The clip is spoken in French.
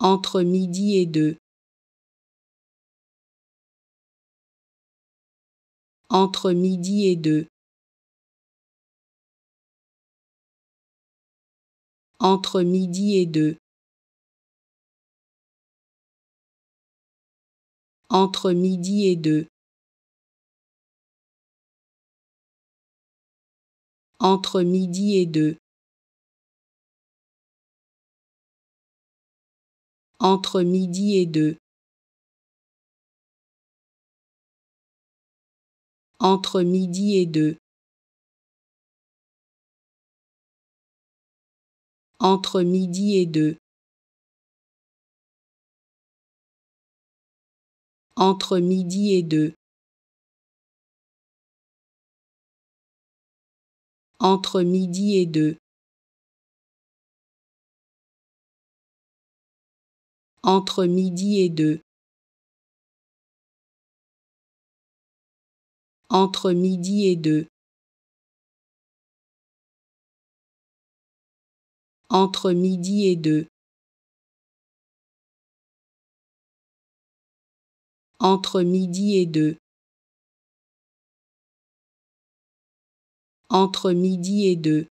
entre midi et deux. Entre midi et deux. Entre midi et deux. Entre midi et deux. Entre midi et deux. Entre midi et 2. Entre midi et 2. Entre midi et 2. Entre midi et 2. Entre midi et 2. Entre midi et 2. Entre midi et 2. Entre midi et 2. Entre midi et 2. Entre midi et 2.